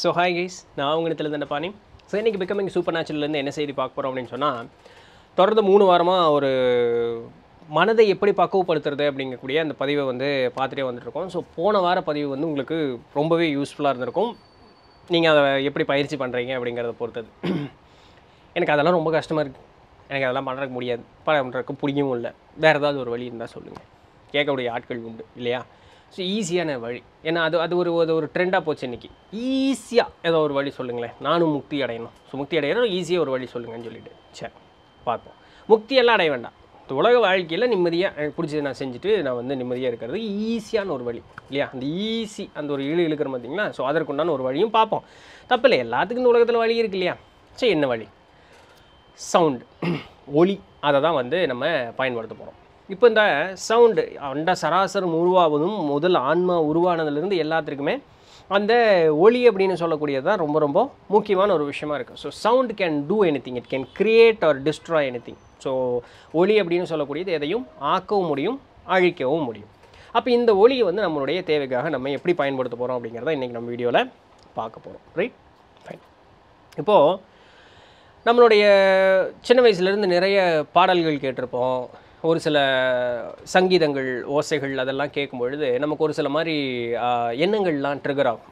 so hi guys நான் அவங்க இடத்துல தண்டை பாணி ஸோ இன்றைக்கி பிகமிங் சூப்பர் நேச்சுரல்லேருந்து என்ன செய்தி பார்க்க போகிறோம் அப்படின்னு சொன்னால் தொடர்ந்து மூணு வாரமாக ஒரு மனதை எப்படி பக்குவப்படுத்துறது அப்படிங்கக்கூடிய அந்த பதிவை வந்து பார்த்துட்டே வந்துட்டுருக்கோம் ஸோ போன வார பதிவு வந்து உங்களுக்கு ரொம்பவே யூஸ்ஃபுல்லாக இருந்திருக்கும் நீங்கள் அதை எப்படி பயிற்சி பண்ணுறீங்க அப்படிங்கிறத பொறுத்தது எனக்கு அதெல்லாம் ரொம்ப கஷ்டமாக இருக்குது எனக்கு அதெல்லாம் பண்ணுறக்கு முடியாது பண்ணுறதுக்கு பிடிக்கவும் இல்லை வேறு ஏதாவது ஒரு வழி இருந்தால் சொல்லுங்கள் கேட்கக்கூடிய ஆட்கள் உண்டு இல்லையா ஸோ ஈஸியான வழி ஏன்னா அது அது ஒரு அது ஒரு ட்ரெண்டாக போச்சு இன்றைக்கி ஈஸியாக ஏதோ ஒரு வழி சொல்லுங்களேன் நானும் முக்தி அடையணும் ஸோ முக்தி அடையணும் ஈஸியாக ஒரு வழி சொல்லுங்கன்னு சொல்லிட்டு சரி பார்ப்போம் முக்தியெல்லாம் அடைய வேண்டாம் உலக வாழ்க்கையில் நிம்மதியாக எனக்கு பிடிச்சது நான் செஞ்சுட்டு நான் வந்து நிம்மதியாக இருக்கிறது ஈஸியான ஒரு வழி இல்லையா அந்த ஈஸி அந்த ஒரு இழு இழுக்கிற பார்த்திங்களா ஸோ அதற்குண்டான ஒரு வழியும் பார்ப்போம் தப்பில்லை எல்லாத்துக்கும் இந்த உலகத்தில் வழி இருக்கு இல்லையா சரி என்ன வழி சவுண்டு ஒளி அதை தான் வந்து நம்ம பயன்படுத்த போகிறோம் இப்போ இந்த சவுண்டு அண்ட சராசரம் உருவாவதும் முதல் ஆன்மா உருவானதுலேருந்து எல்லாத்துக்குமே அந்த ஒளி அப்படின்னு சொல்லக்கூடியது தான் ரொம்ப ரொம்ப முக்கியமான ஒரு விஷயமா இருக்குது so sound can do anything it can create or destroy anything so ஒளி அப்படின்னு சொல்லக்கூடியது எதையும் ஆக்கவும் முடியும் அழிக்கவும் முடியும் அப்போ இந்த ஒளியை வந்து நம்மளுடைய தேவைக்காக நம்ம எப்படி பயன்படுத்த போகிறோம் அப்படிங்கிறத இன்றைக்கி நம்ம வீடியோவில் பார்க்க போகிறோம் ரைட் ஃபைன் இப்போது நம்மளுடைய சின்ன வயசுலேருந்து நிறைய பாடல்கள் கேட்டிருப்போம் ஒரு சில சங்கீதங்கள் ஓசைகள் அதெல்லாம் கேட்கும்பொழுது நமக்கு ஒரு சில மாதிரி எண்ணங்கள்லாம் ட்ரிகர் ஆகும்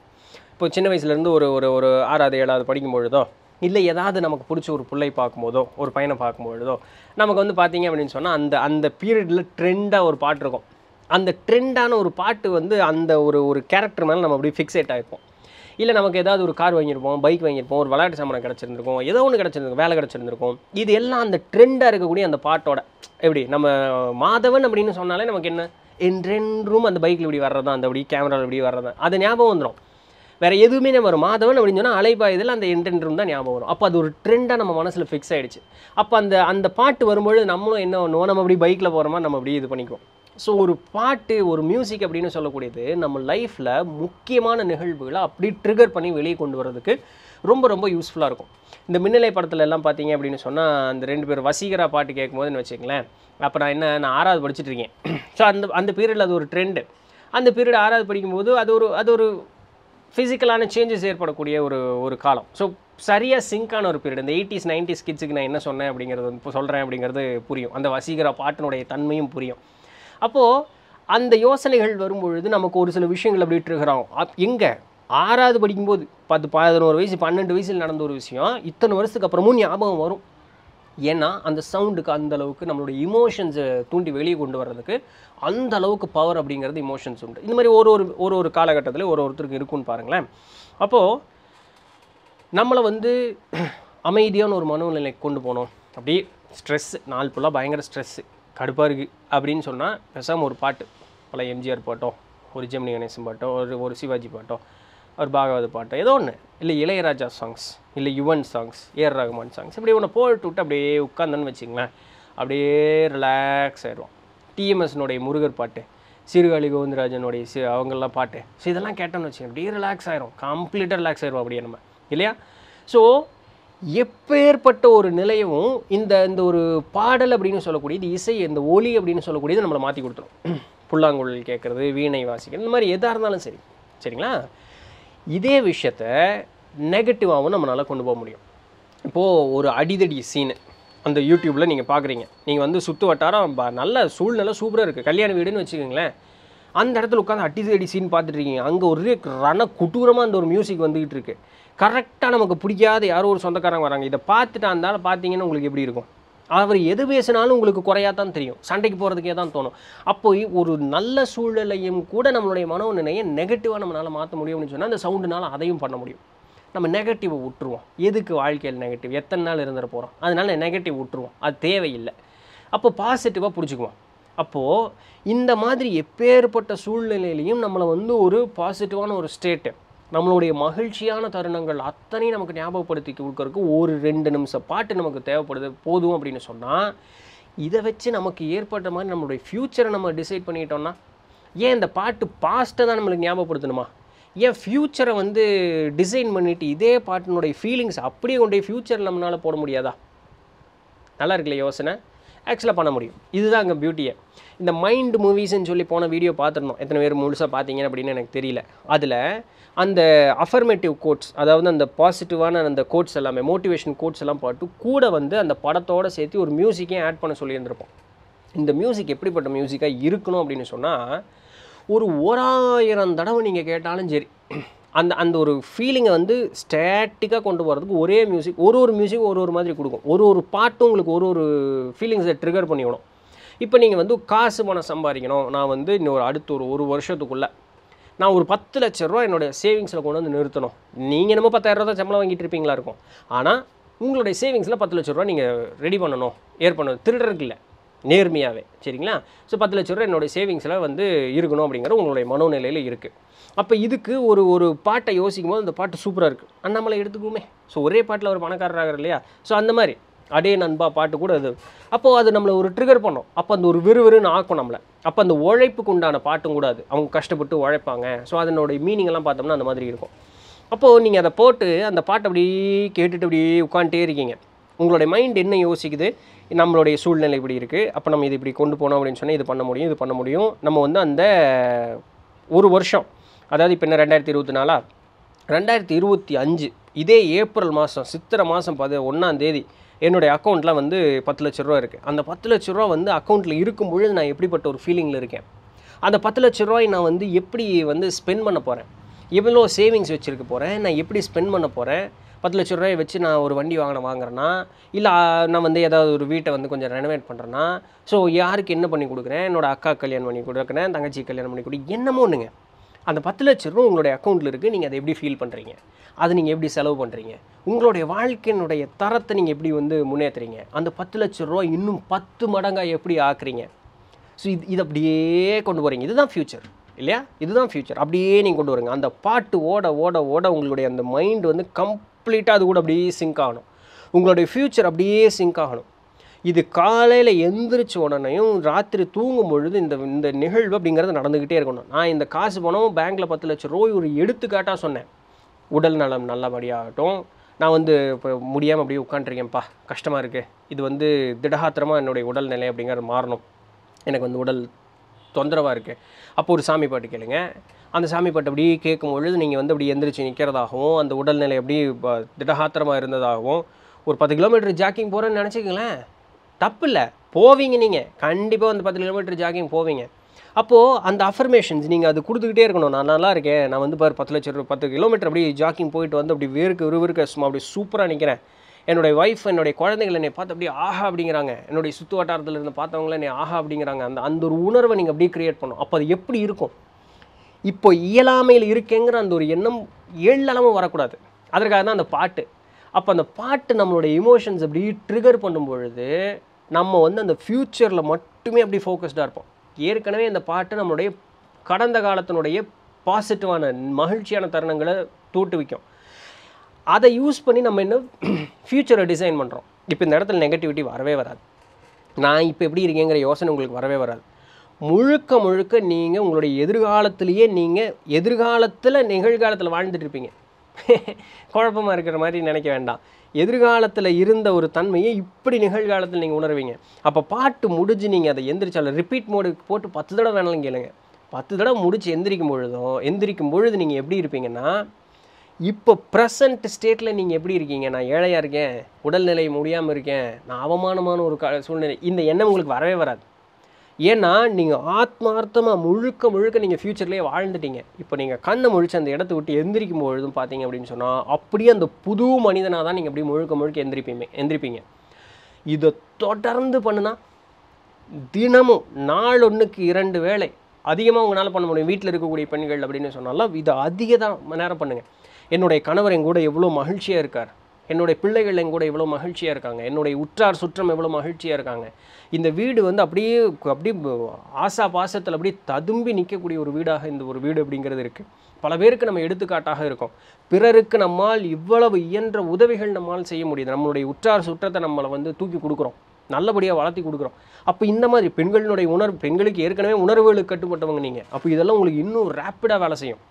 இப்போ சின்ன வயசுலேருந்து ஒரு ஒரு ஒரு ஆறாவது ஏழாவது படிக்கும் பொழுதோ இல்லை ஏதாவது நமக்கு பிடிச்ச ஒரு பிள்ளை பார்க்கும்போதோ ஒரு பையனை பார்க்கும்பொழுதோ நமக்கு வந்து பார்த்தீங்க அப்படின்னு சொன்னால் அந்த அந்த பீரியடில் ட்ரெண்டாக ஒரு பாட்டு இருக்கும் அந்த ட்ரெண்டான ஒரு பாட்டு வந்து அந்த ஒரு ஒரு கேரக்டர் மேலே நம்ம அப்படியே ஃபிக்ஸேட் ஆகிருப்போம் இல்லை நமக்கு ஏதாவது ஒரு கார் வாங்கியிருப்போம் பைக் வாங்கியிருப்போம் ஒரு விளையாட்டு சாமானம் கிடச்சிருந்துருக்கும் ஏதோ ஒன்று கிடச்சிருந்துருக்கும் வேலை கிடச்சிருந்துருக்கும் இது எல்லாம் அந்த ட்ரெண்டாக இருக்கக்கூடிய அந்த பாட்டோட எப்படி நம்ம மாதவன் அப்படின்னு சொன்னாலே நமக்கு என்ன என்றென்றும் அந்த பைக்கில் இப்படி வர்றதா அந்த அப்படி கேமராவில் இப்படி வர்றதா அது ஞாபகம் வந்துடும் வேறு எதுவுமே நம்ம ஒரு மாதவன் அப்படின்னு சொன்னால் அலைபாயுதில் அந்த என்றென்றும் தான் ஞாபகம் வரும் அப்போ அது ஒரு ட்ரெண்டாக நம்ம மனசில் ஃபிக்ஸ் ஆகிடுச்சு அப்போ அந்த அந்த பாட்டு வரும்பொழுது நம்மளும் என்ன பண்ணுவோம் நம்ம அப்படி பைக்கில் போகிறோமா நம்ம அப்படி இது பண்ணிக்குவோம் ஸோ ஒரு பாட்டு ஒரு மியூசிக் அப்படின்னு சொல்லக்கூடியது நம்ம லைஃப்பில் முக்கியமான நிகழ்வுகளை அப்படி ட்ரிகர் பண்ணி வெளியே கொண்டு வரதுக்கு ரொம்ப ரொம்ப யூஸ்ஃபுல்லாக இருக்கும் இந்த மின்னலை படத்தில் எல்லாம் பார்த்தீங்க அப்படின்னு சொன்னால் அந்த ரெண்டு பேர் வசீகரா பாட்டு கேட்கும்போதுன்னு வச்சுக்கங்களேன் அப்போ நான் என்ன நான் ஆறாவது படிச்சுட்டு இருக்கேன் ஸோ அந்த அந்த பீரியடில் அது ஒரு ட்ரெண்டு அந்த பீரியட் ஆறாவது படிக்கும்போது அது ஒரு அது ஒரு ஃபிசிக்கலான சேஞ்சஸ் ஏற்படக்கூடிய ஒரு ஒரு காலம் ஸோ சரியாக சிங்கான ஒரு பீரியட் இந்த எயிட்டிஸ் நைன்டிஸ் கிட்ஸுக்கு நான் என்ன சொன்னேன் அப்படிங்கிறது சொல்கிறேன் அப்படிங்கிறது புரியும் அந்த வசீகரா பாட்டினுடைய தன்மையும் புரியும் அப்போது அந்த யோசனைகள் வரும்பொழுது நமக்கு ஒரு சில விஷயங்கள் அப்படிட்டு இருக்கிறோம் அப் எங்கே ஆறாவது படிக்கும்போது பத்து பதினோரு வயசு பன்னெண்டு வயசில் நடந்த ஒரு விஷயம் இத்தனை வருஷத்துக்கு அப்புறமும் ஞாபகம் வரும் ஏன்னா அந்த சவுண்டுக்கு அந்த அளவுக்கு நம்மளுடைய இமோஷன்ஸை தூண்டி வெளியே கொண்டு வர்றதுக்கு அந்த அளவுக்கு பவர் அப்படிங்கிறது இமோஷன்ஸ் உண்டு இந்த மாதிரி ஒரு ஒரு ஒரு ஒரு காலகட்டத்தில் ஒரு ஒருத்தருக்கு இருக்குன்னு பாருங்களேன் அப்போது நம்மளை வந்து அமைதியான ஒரு மனநிலை கொண்டு போனோம் அப்படி ஸ்ட்ரெஸ்ஸு நாள் ஃபுல்லாக பயங்கர ஸ்ட்ரெஸ்ஸு கடுப்பாக இருக்குது அப்படின்னு சொன்னால் பெசாமல் ஒரு பாட்டு பல எம்ஜிஆர் பாட்டோ ஒரு ஜெமினி கணேசன் பாட்டோ ஒரு ஒரு சிவாஜி பாட்டோ ஒரு பாகவத பாட்டோ ஏதோ ஒன்று இல்லை இளையராஜா சாங்ஸ் இல்லை Yuvan songs A R Rahman songs இப்படி ஒன்று போட்டு விட்டு அப்படியே உட்காந்தோன்னு வச்சுங்களேன் அப்படியே ரிலாக்ஸ் ஆகிடுவோம் டிஎம்எஸ்னுடைய முருகர் பாட்டு சீர்காழி கோவிந்தராஜனுடைய சி அவங்கெல்லாம் பாட்டு ஸோ இதெல்லாம் கேட்டோம்னு வச்சுக்கோங்க அப்படியே ரிலாக்ஸ் ஆகிரும் கம்ப்ளீட்டாக ரிலாக்ஸ் ஆகிரும் அப்படியே நம்ம இல்லையா ஸோ எப்பேற்பட்ட ஒரு நிலையவும் இந்த இந்த ஒரு பாடல் அப்படின்னு சொல்லக்கூடிய இசை இந்த ஒலி அப்படின்னு சொல்லக்கூடியது நம்மளை மாற்றி கொடுத்துரும் புல்லாங்குழல் கேட்குறது வீணை வாசிக்கிறது இந்த மாதிரி எதாக இருந்தாலும் சரி சரிங்களா இதே விஷயத்த நெகட்டிவாகவும் நம்மளால் கொண்டு போக முடியும் இப்போது ஒரு அடிதடி சீனு அந்த யூடியூப்பில் நீங்கள் பார்க்குறீங்க நீங்கள் வந்து சுற்று வட்டாரம் நல்ல சூழ்நிலை சூப்பராக இருக்குது கல்யாண வீடுன்னு வச்சுக்கோங்களேன் அந்த இடத்துல உட்காந்து அடிதடி சீன் பார்த்துட்ருக்கீங்க அங்கே ஒரே ரன குட்டூரமாக அந்த ஒரு மியூசிக் வந்துக்கிட்டு இருக்குது கரெக்டாக நமக்கு பிடிக்காத யாரோ ஒரு சொந்தக்காரங்க வராங்க இதை பார்த்துட்டா இருந்தாலும் பார்த்தீங்கன்னா உங்களுக்கு எப்படி இருக்கும் அவர் எது பேசினாலும் உங்களுக்கு குறையாக தான் தெரியும் சண்டைக்கு போகிறதுக்கே தான் தோணும் அப்போ ஒரு நல்ல சூழ்நிலையும் கூட நம்மளுடைய நிலையை நெகட்டிவாக நம்மளால் மாற்ற முடியும்னு சொன்னால் அந்த சவுண்டுனால் அதையும் பண்ண முடியும் நம்ம நெகட்டிவை விட்டுருவோம் எதுக்கு வாழ்க்கையில் நெகட்டிவ் எத்தனை நாள் இருந்துட போகிறோம் அதனால் நெகட்டிவ் விட்டுருவோம் அது தேவையில்லை அப்போ பாசிட்டிவாக பிடிச்சிக்குவோம் அப்போது இந்த மாதிரி எப்பேற்பட்ட சூழ்நிலையிலையும் நம்மளை வந்து ஒரு பாசிட்டிவான ஒரு ஸ்டேட்டு நம்மளுடைய மகிழ்ச்சியான தருணங்கள் அத்தனையும் நமக்கு ஞாபகப்படுத்தி கொடுக்கறதுக்கு ஒரு ரெண்டு நிமிஷம் பாட்டு நமக்கு தேவைப்படுது போதும் அப்படின்னு சொன்னால் இதை வச்சு நமக்கு ஏற்பட்ட மாதிரி நம்மளுடைய ஃப்யூச்சரை நம்ம டிசைட் பண்ணிட்டோம்னா ஏன் இந்த பாட்டு பாஸ்ட்டை தான் நம்மளுக்கு ஞாபகப்படுத்தணுமா ஏன் ஃப்யூச்சரை வந்து டிசைன் பண்ணிவிட்டு இதே பாட்டினுடைய ஃபீலிங்ஸ் அப்படியே கொண்டு ஃப்யூச்சரில் நம்மளால் போட முடியாதா நல்லா இருக்குல்ல யோசனை ஆக்சுவலாக பண்ண முடியும் இதுதான் அங்கே பியூட்டியை இந்த மைண்டு மூவிஸ்ன்னு சொல்லி போன வீடியோ பார்த்துருந்தோம் எத்தனை பேர் முழுசாக பார்த்தீங்கன்னு அப்படின்னு எனக்கு தெரியல அதில் அந்த அஃபர்மேட்டிவ் கோட்ஸ் அதாவது அந்த பாசிட்டிவான அந்த கோட்ஸ் எல்லாமே மோட்டிவேஷன் கோட்ஸ் எல்லாம் பாட்டு கூட வந்து அந்த படத்தோடு சேர்த்து ஒரு மியூசிக்கையும் ஆட் பண்ண சொல்லியிருந்திருப்போம் இந்த மியூசிக் எப்படிப்பட்ட மியூசிக்காக இருக்கணும் அப்படின்னு சொன்னால் ஒரு ஓராயிரம் தடவை நீங்கள் கேட்டாலும் சரி அந்த அந்த ஒரு ஃபீலிங்கை வந்து ஸ்டேட்டிக்காக கொண்டு போகிறதுக்கு ஒரே மியூசிக் ஒரு ஒரு மியூசிக் ஒரு ஒரு மாதிரி கொடுக்கும் ஒரு ஒரு பாட்டும் உங்களுக்கு ஒரு ஒரு ஃபீலிங்ஸை ட்ரிகர் பண்ணிவிடும் இப்போ நீங்கள் வந்து காசு பணம் சம்பாதிக்கணும் நான் வந்து இன்னொரு அடுத்த ஒரு ஒரு வருஷத்துக்குள்ளே நான் ஒரு பத்து லட்ச ரூபா என்னுடைய சேவிங்ஸில் கொண்டு வந்து நிறுத்தணும் நீங்கள் என்னமோ பத்தாயிரரூவா தான் சம்பளம் வாங்கிட்டு இருப்பீங்களா இருக்கும் ஆனால் உங்களுடைய சேவிங்ஸில் பத்து லட்ச ரூபா நீங்கள் ரெடி பண்ணணும் ஏர் பண்ணணும் திருடருக்கு இல்லை நேர்மையாகவே சரிங்களா ஸோ பத்து லட்ச ரூபா என்னுடைய சேவிங்ஸில் வந்து இருக்கணும் அப்படிங்கிற உங்களுடைய மனோநிலையில் இருக்குது அப்போ இதுக்கு ஒரு ஒரு பாட்டை யோசிக்கும் போது அந்த பாட்டு சூப்பராக இருக்குது அண்ணாமலை எடுத்துக்குமே ஸோ ஒரே பாட்டில் ஒரு பணக்காரராகிறார் இல்லையா ஸோ அந்த மாதிரி அடே நண்பா பாட்டு கூட அது அப்போது அது நம்மளை ஒரு ட்ரிகர் பண்ணோம் அப்போ அந்த ஒரு விறுவிறுன்னு ஆக்கும் நம்மளை அப்போ அந்த உழைப்புக்கு உண்டான பாட்டும் கூட அது அவங்க கஷ்டப்பட்டு உழைப்பாங்க ஸோ அதனுடைய மீனிங்கெல்லாம் பார்த்தோம்னா அந்த மாதிரி இருக்கும் அப்போது நீங்கள் அதை போட்டு அந்த பாட்டை அப்படியே கேட்டுட்டு அப்படியே உட்காந்துட்டே இருக்கீங்க உங்களுடைய மைண்ட் என்ன யோசிக்குது நம்மளுடைய சூழ்நிலை இப்படி இருக்குது அப்போ நம்ம இது இப்படி கொண்டு போனோம் அப்படின்னு சொன்னால் இது பண்ண முடியும் இது பண்ண முடியும் நம்ம வந்து அந்த ஒரு வருஷம் அதாவது இப்போ என்ன ரெண்டாயிரத்தி இருபத்தி நாலா ரெண்டாயிரத்தி இருபத்தி அஞ்சு இதே ஏப்ரல் மாதம் சித்திரை மாதம் பத ஒன்றாந்தேதி என்னுடைய அக்கௌண்ட்டில் வந்து பத்து லட்ச ரூபா இருக்குது அந்த பத்து லட்ச ரூபா வந்து அக்கௌண்ட்டில் இருக்கும் பொழுது நான் எப்படிப்பட்ட ஒரு ஃபீலிங்கில் இருக்கேன் அந்த பத்து லட்ச ரூபாய் நான் வந்து எப்படி வந்து ஸ்பெண்ட் பண்ண போகிறேன் எவ்வளோ சேவிங்ஸ் வச்சுருக்க போகிறேன் நான் எப்படி ஸ்பெண்ட் பண்ண போகிறேன் பத்து லட்ச ரூபாயை வச்சு நான் ஒரு வண்டி வாங்கின வாங்குறேன்னா இல்லை நான் வந்து ஏதாவது ஒரு வீட்டை வந்து கொஞ்சம் ரெனோவேட் பண்ணுறேன்னா ஸோ யாருக்கு என்ன பண்ணி கொடுக்குறேன் என்னோடய அக்கா கல்யாணம் பண்ணி கொடுக்குறேன் தங்கச்சி கல்யாணம் பண்ணி கொடுக்க என்னமோ ஒன்றுங்க அந்த பத்து லட்ச ரூபா உங்களுடைய அக்கௌண்ட்டில் இருக்குது நீங்கள் அதை எப்படி ஃபீல் பண்ணுறீங்க அதை நீங்கள் எப்படி செலவு பண்ணுறீங்க உங்களுடைய வாழ்க்கையினுடைய தரத்தை நீங்கள் எப்படி வந்து முன்னேற்றுறீங்க அந்த பத்து லட்ச ரூபா இன்னும் பத்து மடங்காக எப்படி ஆக்குறீங்க ஸோ இது இது அப்படியே கொண்டு போகிறீங்க இதுதான் ஃப்யூச்சர் இல்லையா இதுதான் ஃப்யூச்சர் அப்படியே நீங்கள் கொண்டு வரீங்க அந்த பாட்டு ஓட ஓட ஓட உங்களுடைய அந்த மைண்டு வந்து கம்ப்ளீட்டாக அது கூட அப்படியே சிங்க் ஆகணும் உங்களுடைய ஃப்யூச்சர் அப்படியே சிங்க் ஆகணும் இது காலையில் எந்திரிச்ச உடனேயும் ராத்திரி தூங்கும் பொழுது இந்த இந்த நிகழ்வு அப்படிங்கிறது நடந்துக்கிட்டே இருக்கணும் நான் இந்த காசு போனோம் பேங்க்கில் பத்து லட்சம் ரூபாய் ஒரு எடுத்துக்காட்டாக சொன்னேன் உடல் நலம் நல்லபடியாகட்டும் நான் வந்து இப்போ முடியாமல் அப்படியே உட்காண்ட்ருக்கேன்ப்பா கஷ்டமாக இருக்குது இது வந்து திடகாத்திரமாக என்னுடைய உடல் நிலை அப்படிங்கிறது மாறணும் எனக்கு வந்து உடல் தொந்தரவாக இருக்குது அப்போ ஒரு சாமி பாட்டு கேளுங்க அந்த சாமி பாட்டு அப்படியே கேட்கும் பொழுது நீங்கள் வந்து அப்படி எந்திரிச்சு நிற்கிறதாகவும் அந்த உடல்நிலை அப்படியே திடகாத்திரமாக இருந்ததாகவும் ஒரு பத்து கிலோமீட்டர் ஜாக்கிங் போகிறேன்னு நினச்சிக்கங்களேன் தப்பு இல்லை போவீங்க நீங்கள் கண்டிப்பாக வந்து பத்து கிலோமீட்டர் ஜாகிங் போவீங்க அப்போது அந்த அஃபர்மேஷன்ஸ் நீங்கள் அது கொடுத்துக்கிட்டே இருக்கணும் நான் நல்லா இருக்கேன் நான் வந்து பாரு பத்து லட்சம் பத்து கிலோமீட்டர் அப்படியே ஜாக்கிங் போயிட்டு வந்து அப்படி வேர்க்கு விறுவிறுக்க சும்மா அப்படி சூப்பராக நிற்கிறேன் என்னுடைய ஒய்ஃப் என்னுடைய குழந்தைகள் என்னை பார்த்து அப்படியே ஆஹா அப்படிங்கிறாங்க என்னுடைய சுற்று வட்டாரத்தில் இருந்து பார்த்தவங்கள என்னை ஆஹா அப்படிங்கிறாங்க அந்த அந்த ஒரு உணர்வை நீங்கள் அப்படியே க்ரியேட் பண்ணும் அப்போ அது எப்படி இருக்கும் இப்போ இயலாமையில் இருக்கேங்கிற அந்த ஒரு எண்ணம் எள்ளளவும் வரக்கூடாது அதற்காக தான் அந்த பாட்டு அப்போ அந்த பாட்டு நம்மளுடைய இமோஷன்ஸ் அப்படி ட்ரிகர் பண்ணும் பொழுது நம்ம வந்து அந்த ஃப்யூச்சரில் மட்டுமே அப்படி ஃபோக்கஸ்டாக இருப்போம் ஏற்கனவே இந்த பாட்டு நம்மளுடைய கடந்த காலத்தினுடைய பாசிட்டிவான மகிழ்ச்சியான தருணங்களை தோட்டுவிக்கும் அதை யூஸ் பண்ணி நம்ம இன்னும் ஃப்யூச்சரை டிசைன் பண்ணுறோம் இப்போ இந்த இடத்துல நெகட்டிவிட்டி வரவே வராது நான் இப்போ எப்படி இருக்கேங்கிற யோசனை உங்களுக்கு வரவே வராது முழுக்க முழுக்க நீங்கள் உங்களுடைய எதிர்காலத்திலேயே நீங்கள் எதிர்காலத்தில் நிகழ்காலத்தில் வாழ்ந்துட்டு இருப்பீங்க குழப்பமாக இருக்கிற மாதிரி நினைக்க வேண்டாம் எதிர்காலத்தில் இருந்த ஒரு தன்மையை இப்படி நிகழ்காலத்தில் நீங்கள் உணர்வீங்க அப்போ பாட்டு முடிஞ்சு நீங்கள் அதை எந்திரிச்சாலும் ரிப்பீட் மோடுக்கு போட்டு பத்து தடவை வேணாலும் கேளுங்க பத்து தடவை முடித்து எந்திரிக்கும் பொழுதும் எந்திரிக்கும் பொழுது நீங்கள் எப்படி இருப்பீங்கன்னா இப்போ ப்ரெசண்ட் ஸ்டேட்டில் நீங்கள் எப்படி இருக்கீங்க நான் ஏழையாக இருக்கேன் உடல்நிலை முடியாமல் இருக்கேன் நான் அவமானமான ஒரு க சூழ்நிலை இந்த எண்ணம் உங்களுக்கு வரவே வராது ஏன்னா நீங்கள் ஆத்மார்த்தமாக முழுக்க முழுக்க நீங்கள் ஃப்யூச்சர்லேயே வாழ்ந்துட்டீங்க இப்போ நீங்கள் கண்ணை முழிச்சு அந்த இடத்த விட்டு எந்திரிக்கும் பொழுதும் பார்த்தீங்க அப்படின்னு சொன்னால் அப்படியே அந்த புது மனிதனாக தான் நீங்கள் அப்படியே முழுக்க முழுக்க எந்திரிப்பீமே எந்திரிப்பீங்க இதை தொடர்ந்து பண்ணுனா தினமும் ஒன்றுக்கு இரண்டு வேலை அதிகமாக உங்களால் பண்ண முடியும் வீட்டில் இருக்கக்கூடிய பெண்கள் அப்படின்னு சொன்னாலும் இதை அதிக தான் நேரம் பண்ணுங்கள் என்னுடைய கணவர் என் கூட எவ்வளோ மகிழ்ச்சியாக இருக்கார் என்னுடைய பிள்ளைகள் எங்கூட இவ்வளோ மகிழ்ச்சியாக இருக்காங்க என்னுடைய உற்றார் சுற்றம் எவ்வளோ மகிழ்ச்சியாக இருக்காங்க இந்த வீடு வந்து அப்படியே அப்படியே ஆசா பாசத்தில் அப்படியே ததும்பி நிற்கக்கூடிய ஒரு வீடாக இந்த ஒரு வீடு அப்படிங்கிறது இருக்குது பல பேருக்கு நம்ம எடுத்துக்காட்டாக இருக்கோம் பிறருக்கு நம்மால் இவ்வளவு இயன்ற உதவிகள் நம்மால் செய்ய முடியுது நம்மளுடைய உற்றார் சுற்றத்தை நம்மளை வந்து தூக்கி கொடுக்குறோம் நல்லபடியாக வளர்த்தி கொடுக்குறோம் அப்போ இந்த மாதிரி பெண்களினுடைய உணர்வு பெண்களுக்கு ஏற்கனவே உணர்வுகளுக்கு கட்டுப்பட்டவங்க நீங்கள் அப்போ இதெல்லாம் உங்களுக்கு இன்னும் ரேப்பிடாக வேலை செய்யும்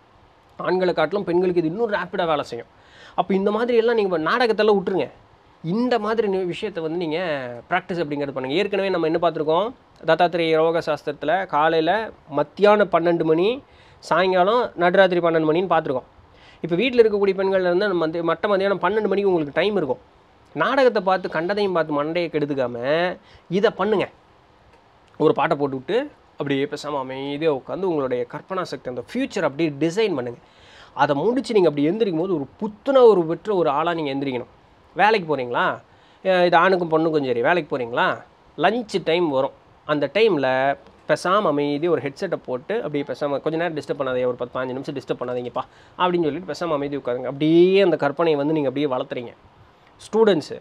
ஆண்களை காட்டிலும் பெண்களுக்கு இது இன்னும் ரேப்பிடாக வேலை செய்யும் அப்போ இந்த மாதிரி எல்லாம் நீங்கள் நாடகத்தெல்லாம் விட்டுருங்க இந்த மாதிரி விஷயத்தை வந்து நீங்கள் ப்ராக்டிஸ் அப்படிங்கிறது பண்ணுங்கள் ஏற்கனவே நம்ம என்ன பார்த்துருக்கோம் தத்தாத்திரேய யோக சாஸ்திரத்தில் காலையில் மத்தியானம் பன்னெண்டு மணி சாயங்காலம் நடுராத்திரி பன்னெண்டு மணின்னு பார்த்துருக்கோம் இப்போ வீட்டில் இருக்கக்கூடிய பெண்கள் இருந்து நம்ம வந்து மட்ட மத்தியானம் பன்னெண்டு மணிக்கு உங்களுக்கு டைம் இருக்கும் நாடகத்தை பார்த்து கண்டதையும் பார்த்து மண்டையை கெடுத்துக்காமல் இதை பண்ணுங்கள் ஒரு பாட்டை போட்டுவிட்டு அப்படியே பேசாமல் அமைதியாக உட்காந்து உங்களுடைய கற்பனா சக்தி அந்த ஃப்யூச்சர் அப்படியே டிசைன் பண்ணுங்கள் அதை முடிச்சு நீங்கள் அப்படி எந்திரிக்கும் போது ஒரு புத்துணர்வு பெற்ற ஒரு ஆளாக நீங்கள் எந்திரிக்கணும் வேலைக்கு போகிறீங்களா இது ஆணுக்கும் பொண்ணுக்கும் சரி வேலைக்கு போகிறீங்களா லஞ்சு டைம் வரும் அந்த டைமில் பெசாமல் அமைதி ஒரு ஹெட்செட்டை போட்டு அப்படியே பெசாமல் கொஞ்சம் நேரம் டிஸ்டர்ப் பண்ணாதீங்க ஒரு பத்து பாஞ்சு நிமிஷம் டிஸ்டர்ப் பண்ணாதீங்கப்பா அப்படின்னு சொல்லிட்டு பெசாமல் அமைதி உட்காருங்க அப்படியே அந்த கற்பனையை வந்து நீங்கள் அப்படியே வளர்த்துறீங்க ஸ்டூடெண்ட்ஸு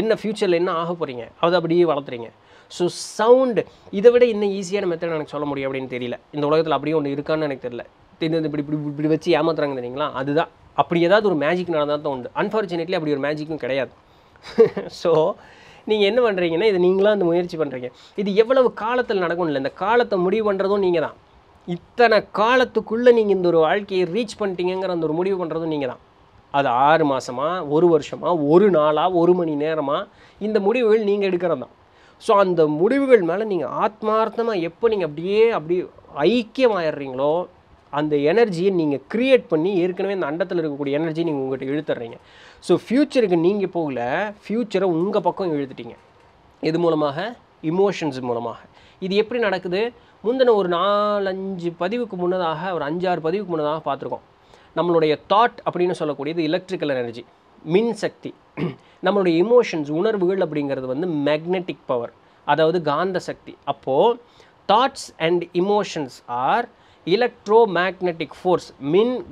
என்ன ஃப்யூச்சரில் என்ன ஆக போகிறீங்க அதை அப்படியே வளர்த்துறீங்க ஸோ சவுண்டு இதை விட இன்னும் ஈஸியான மெத்தட் எனக்கு சொல்ல முடியும் அப்படின்னு தெரியல இந்த உலகத்தில் அப்படியே ஒன்று இருக்கான்னு எனக்கு தெரியல தெரிஞ்சது இப்படி இப்படி இப்படி வச்சு ஏமாத்துறாங்க தெரியுங்களா அதுதான் அப்படி ஏதாவது ஒரு மேஜிக் நடந்தால் தான் உண்டு அன்ஃபார்ச்சுனேட்லி அப்படி ஒரு மேஜிக்கும் கிடையாது ஸோ நீங்கள் என்ன பண்ணுறீங்கன்னா இது நீங்களாக அந்த முயற்சி பண்ணுறீங்க இது எவ்வளவு காலத்தில் நடக்கும் இல்லை இந்த காலத்தை முடிவு பண்ணுறதும் நீங்கள் தான் இத்தனை காலத்துக்குள்ளே நீங்கள் இந்த ஒரு வாழ்க்கையை ரீச் பண்ணிட்டீங்கிற அந்த ஒரு முடிவு பண்ணுறதும் நீங்கள் தான் அது ஆறு மாதமாக ஒரு வருஷமாக ஒரு நாளாக ஒரு மணி நேரமாக இந்த முடிவுகள் நீங்கள் எடுக்கிறது தான் ஸோ அந்த முடிவுகள் மேலே நீங்கள் ஆத்மார்த்தமாக எப்போ நீங்கள் அப்படியே அப்படி ஐக்கியமாயிடுறீங்களோ அந்த எனர்ஜியை நீங்கள் க்ரியேட் பண்ணி ஏற்கனவே அந்த அண்டத்தில் இருக்கக்கூடிய எனர்ஜி நீங்கள் உங்கள்கிட்ட இழுத்துறீங்க ஸோ ஃப்யூச்சருக்கு நீங்கள் போகல ஃப்யூச்சரை உங்கள் பக்கம் இழுத்துட்டீங்க எது மூலமாக இமோஷன்ஸ் மூலமாக இது எப்படி நடக்குது முந்தின ஒரு நாலஞ்சு பதிவுக்கு முன்னதாக ஒரு அஞ்சாறு பதிவுக்கு முன்னதாக பார்த்துருக்கோம் நம்மளுடைய தாட் அப்படின்னு சொல்லக்கூடியது எலக்ட்ரிக்கல் எனர்ஜி மின் சக்தி நம்மளுடைய இமோஷன்ஸ் உணர்வுகள் அப்படிங்கிறது வந்து மேக்னெட்டிக் பவர் அதாவது காந்த சக்தி அப்போது thoughts and emotions are electromagnetic force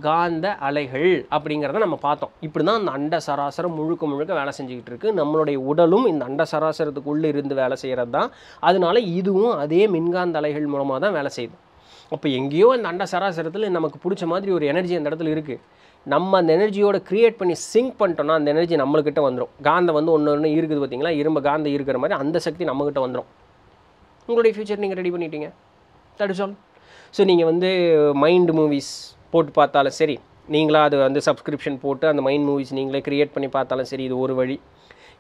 காந்த அலைகள் அப்படிங்கிறத நம்ம பார்த்தோம் இப்படி தான் அந்த அண்ட சராசரம் முழுக்க முழுக்க வேலை செஞ்சுக்கிட்டு இருக்குது நம்மளுடைய உடலும் இந்த அண்ட சராசரத்துக்குள்ளே இருந்து வேலை செய்கிறது தான் அதனால இதுவும் அதே மின்காந்த அலைகள் மூலமாக தான் வேலை செய்யுது அப்போ எங்கேயோ இந்த அண்ட சராசரத்தில் நமக்கு பிடிச்ச மாதிரி ஒரு எனர்ஜி அந்த இடத்துல இருக்குது நம்ம அந்த எனர்ஜியோட க்ரியேட் பண்ணி சிங்க் பண்ணிட்டோம்னா அந்த எனர்ஜி நம்மளுக்கிட்ட வந்துடும் காந்தம் வந்து ஒன்று ஒன்று இருக்குது பார்த்தீங்களா இரும்பு காந்தம் இருக்கிற மாதிரி அந்த சக்தி நம்மக்கிட்ட வந்துடும் உங்களுடைய ஃப்யூச்சர் நீங்கள் ரெடி பண்ணிட்டீங்க தட் இஸ் ஆல் ஸோ நீங்கள் வந்து மைண்டு மூவிஸ் போட்டு பார்த்தாலும் சரி நீங்களாக அது வந்து சப்ஸ்கிரிப்ஷன் போட்டு அந்த மைண்ட் மூவிஸ் நீங்களே க்ரியேட் பண்ணி பார்த்தாலும் சரி இது ஒரு வழி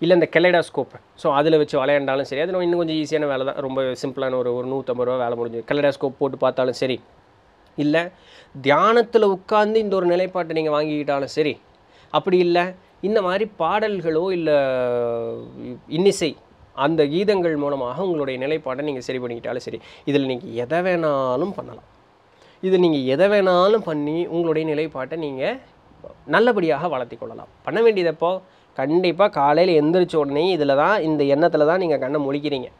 இல்லை இந்த கெலடாஸ்கோப் ஸோ அதில் வச்சு விளையாண்டாலும் சரி அதில் இன்னும் கொஞ்சம் ஈஸியான வேலை தான் ரொம்ப சிம்பிளான ஒரு ஒரு நூற்றம்பது ரூபா வேலை முடிஞ்சு கெலடாஸ்கோப் போட்டு பார்த்தாலும் சரி இல்லை தியானத்தில் உட்காந்து இந்த ஒரு நிலைப்பாட்டை நீங்கள் வாங்கிக்கிட்டாலும் சரி அப்படி இல்லை இந்த மாதிரி பாடல்களோ இல்லை இன்னிசை அந்த கீதங்கள் மூலமாக உங்களுடைய நிலைப்பாட்டை நீங்கள் சரி பண்ணிக்கிட்டாலும் சரி இதில் நீங்கள் எதை வேணாலும் பண்ணலாம் இதை நீங்கள் எதை வேணாலும் பண்ணி உங்களுடைய நிலைப்பாட்டை நீங்கள் நல்லபடியாக வளர்த்தி கொள்ளலாம் பண்ண வேண்டியதப்போ கண்டிப்பாக காலையில் எந்திரிச்ச உடனே இதில் தான் இந்த எண்ணத்தில் தான் நீங்கள் கண்ணை முழிக்கிறீங்க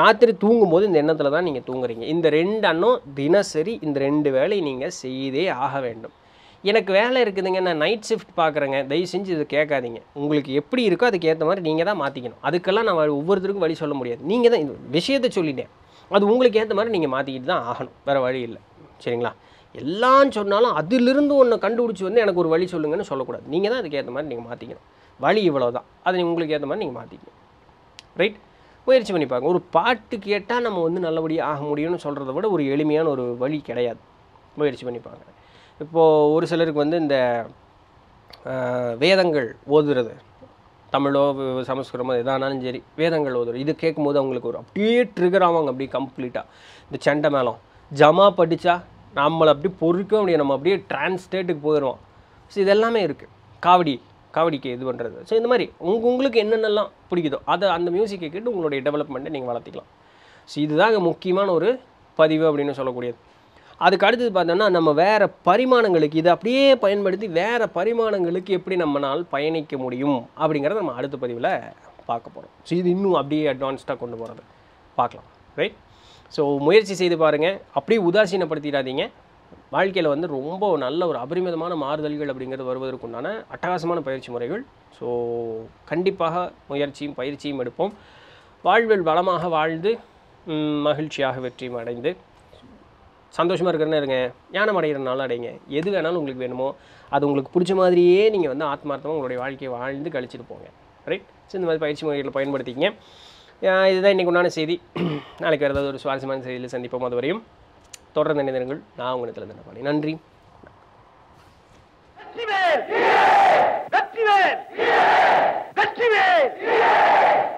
ராத்திரி தூங்கும்போது இந்த எண்ணத்தில் தான் நீங்கள் தூங்குறீங்க இந்த ரெண்டு அண்ணம் தினசரி இந்த ரெண்டு வேலை நீங்கள் செய்தே ஆக வேண்டும் எனக்கு வேலை இருக்குதுங்க நான் நைட் ஷிஃப்ட் பார்க்குறேங்க தயவு செஞ்சு இதை கேட்காதீங்க உங்களுக்கு எப்படி இருக்கோ அதுக்கேற்ற மாதிரி நீங்கள் தான் மாற்றிக்கணும் அதுக்கெல்லாம் நான் ஒவ்வொருத்தருக்கும் வழி சொல்ல முடியாது நீங்கள் தான் இது விஷயத்தை சொல்லிட்டேன் அது உங்களுக்கு ஏற்ற மாதிரி நீங்கள் மாற்றிக்கிட்டு தான் ஆகணும் வேறு வழி இல்லை சரிங்களா எல்லாம் சொன்னாலும் அதிலிருந்து ஒன்று கண்டுபிடிச்சி வந்து எனக்கு ஒரு வழி சொல்லுங்கன்னு சொல்லக்கூடாது நீங்கள் தான் அதுக்கேற்ற மாதிரி நீங்கள் மாற்றிக்கணும் வழி இவ்வளோ தான் அதை உங்களுக்கு ஏற்ற மாதிரி நீங்கள் மாற்றிக்கணும் ரைட் முயற்சி பண்ணி பார்க்க ஒரு பாட்டு கேட்டால் நம்ம வந்து நல்லபடியாக ஆக முடியும்னு சொல்கிறத விட ஒரு எளிமையான ஒரு வழி கிடையாது முயற்சி பண்ணி பார்க்குறேன் இப்போது ஒரு சிலருக்கு வந்து இந்த வேதங்கள் ஓதுறது தமிழோ சமஸ்கிருதமோ எதானாலும் சரி வேதங்கள் ஓதுறது இது கேட்கும்போது அவங்களுக்கு ஒரு அப்படியே ட்ரிகர் ஆவாங்க அப்படியே கம்ப்ளீட்டாக இந்த செண்டை மேளம் ஜமா படித்தா நம்மளை அப்படி பொறுக்க முடியும் நம்ம அப்படியே டிரான்ஸ்டேட்டுக்கு போயிடுவோம் ஸோ இது எல்லாமே இருக்குது காவடி காவடிக்கு இது பண்ணுறது ஸோ இந்த மாதிரி உங்க உங்களுக்கு என்னென்னலாம் பிடிக்குதோ அதை அந்த மியூசிக்கை கேட்டு உங்களுடைய டெவலப்மெண்ட்டை நீங்கள் வளர்த்திக்கலாம் ஸோ இதுதான் முக்கியமான ஒரு பதிவு அப்படின்னு சொல்லக்கூடியது அதுக்கு அடுத்தது பார்த்தோம்னா நம்ம வேறு பரிமாணங்களுக்கு இதை அப்படியே பயன்படுத்தி வேறு பரிமாணங்களுக்கு எப்படி நம்மளால் பயணிக்க முடியும் அப்படிங்கிறத நம்ம அடுத்த பதிவில் பார்க்க போகிறோம் ஸோ இது இன்னும் அப்படியே அட்வான்ஸ்டாக கொண்டு போகிறது பார்க்கலாம் ரைட் ஸோ முயற்சி செய்து பாருங்கள் அப்படியே உதாசீனப்படுத்திடாதீங்க வாழ்க்கையில் வந்து ரொம்ப நல்ல ஒரு அபரிமிதமான மாறுதல்கள் அப்படிங்கிறது வருவதற்குண்டான அட்டகாசமான பயிற்சி முறைகள் ஸோ கண்டிப்பாக முயற்சியும் பயிற்சியும் எடுப்போம் வாழ்வில் வளமாக வாழ்ந்து மகிழ்ச்சியாக வெற்றியும் அடைந்து சந்தோஷமாக இருக்கிறனே இருங்க ஞானம் அடைகிறனால அடைங்க எது வேணாலும் உங்களுக்கு வேணுமோ அது உங்களுக்கு பிடிச்ச மாதிரியே நீங்கள் வந்து ஆத்மார்த்தமாக உங்களுடைய வாழ்க்கையை வாழ்ந்து கழிச்சிட்டு போங்க ரைட் ஸோ இந்த மாதிரி பயிற்சி முறைகளில் பயன்படுத்திக்கிங்க இதுதான் இன்றைக்கு உண்டான செய்தி நாளைக்கு வேறு ஏதாவது ஒரு சுவாரஸ்யமான செய்தியில் சந்திப்போம் அதுவரையும் தொடர்ந்து நினைந்திருங்கள் நான் உங்கள் இடத்துல தண்டபாடி நன்றி வெற்றிவேல் வெற்றிவேல் வெற்றிவேல்